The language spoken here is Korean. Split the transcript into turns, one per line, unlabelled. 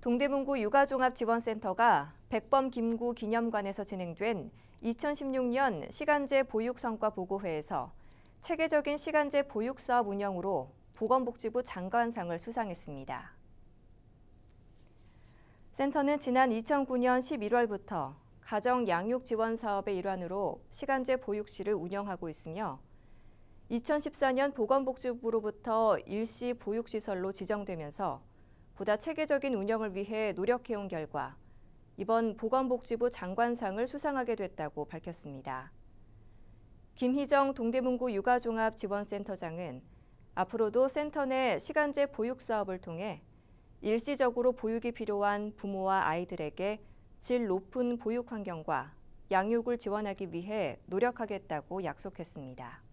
동대문구 육아종합지원센터가 백범 김구 기념관에서 진행된 2016년 시간제 보육성과 보고회에서 체계적인 시간제 보육사업 운영으로 보건복지부 장관상을 수상했습니다. 센터는 지난 2009년 11월부터 가정 양육 지원 사업의 일환으로 시간제 보육실을 운영하고 있으며 2014년 보건복지부로부터 일시 보육시설로 지정되면서 보다 체계적인 운영을 위해 노력해온 결과 이번 보건복지부 장관상을 수상하게 됐다고 밝혔습니다. 김희정 동대문구 육아종합지원센터장은 앞으로도 센터 내 시간제 보육 사업을 통해 일시적으로 보육이 필요한 부모와 아이들에게 질 높은 보육 환경과 양육을 지원하기 위해 노력하겠다고 약속했습니다.